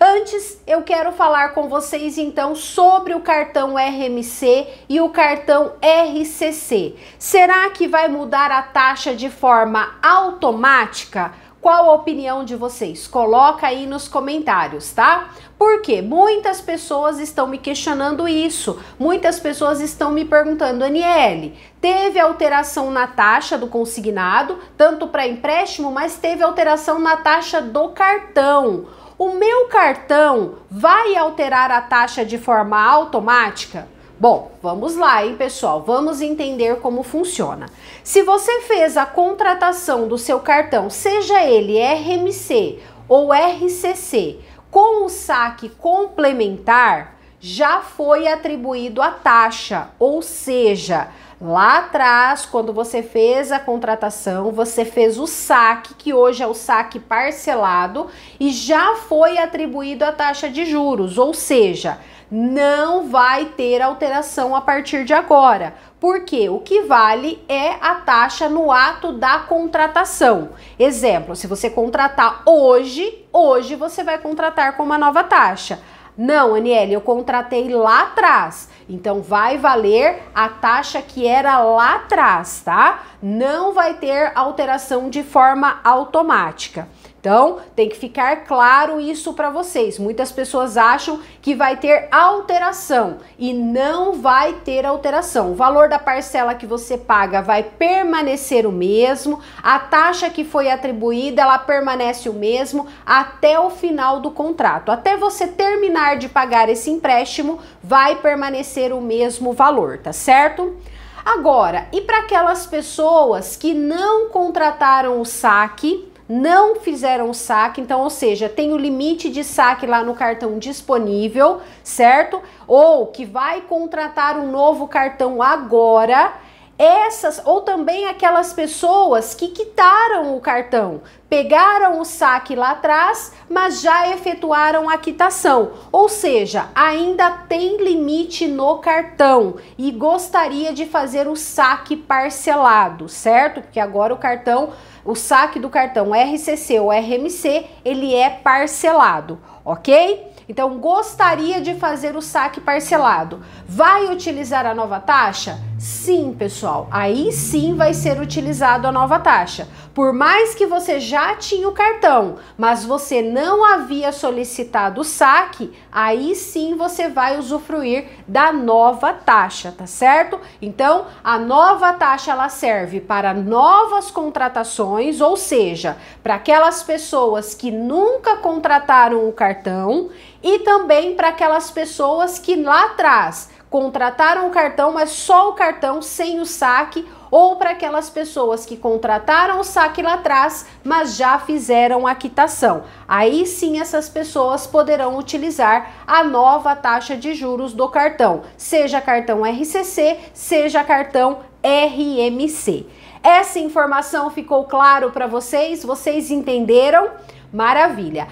Antes, eu quero falar com vocês então sobre o cartão RMC e o cartão RCC. Será que vai mudar a taxa de forma automática? Qual a opinião de vocês? Coloca aí nos comentários, tá? Porque muitas pessoas estão me questionando isso. Muitas pessoas estão me perguntando, Aniele, teve alteração na taxa do consignado, tanto para empréstimo, mas teve alteração na taxa do cartão. O meu cartão vai alterar a taxa de forma automática? Bom, vamos lá, hein, pessoal? Vamos entender como funciona. Se você fez a contratação do seu cartão, seja ele RMC ou RCC, com o um saque complementar, já foi atribuído a taxa, ou seja, lá atrás, quando você fez a contratação, você fez o saque, que hoje é o saque parcelado, e já foi atribuído a taxa de juros, ou seja, não vai ter alteração a partir de agora, porque o que vale é a taxa no ato da contratação. Exemplo, se você contratar hoje, hoje você vai contratar com uma nova taxa. Não, Aniele, eu contratei lá atrás. Então vai valer a taxa que era lá atrás, tá? Não vai ter alteração de forma automática. Então, tem que ficar claro isso para vocês. Muitas pessoas acham que vai ter alteração e não vai ter alteração. O valor da parcela que você paga vai permanecer o mesmo, a taxa que foi atribuída, ela permanece o mesmo até o final do contrato. Até você terminar de pagar esse empréstimo, vai permanecer o mesmo valor, tá certo? Agora, e para aquelas pessoas que não contrataram o saque, não fizeram o saque, então, ou seja, tem o limite de saque lá no cartão disponível, certo? Ou que vai contratar um novo cartão agora essas ou também aquelas pessoas que quitaram o cartão pegaram o saque lá atrás, mas já efetuaram a quitação, ou seja, ainda tem limite no cartão e gostaria de fazer o saque parcelado, certo? Porque agora o cartão, o saque do cartão RCC ou RMC, ele é parcelado, ok? Então, gostaria de fazer o saque parcelado. Vai utilizar a nova taxa? Sim, pessoal. Aí sim vai ser utilizado a nova taxa por mais que você já tinha o cartão, mas você não havia solicitado o saque, aí sim você vai usufruir da nova taxa, tá certo? Então, a nova taxa ela serve para novas contratações, ou seja, para aquelas pessoas que nunca contrataram o cartão e também para aquelas pessoas que lá atrás contrataram o cartão, mas só o cartão sem o saque ou para aquelas pessoas que contrataram o saque lá atrás, mas já fizeram a quitação. Aí sim essas pessoas poderão utilizar a nova taxa de juros do cartão, seja cartão RCC, seja cartão RMC. Essa informação ficou claro para vocês? Vocês entenderam? Maravilha.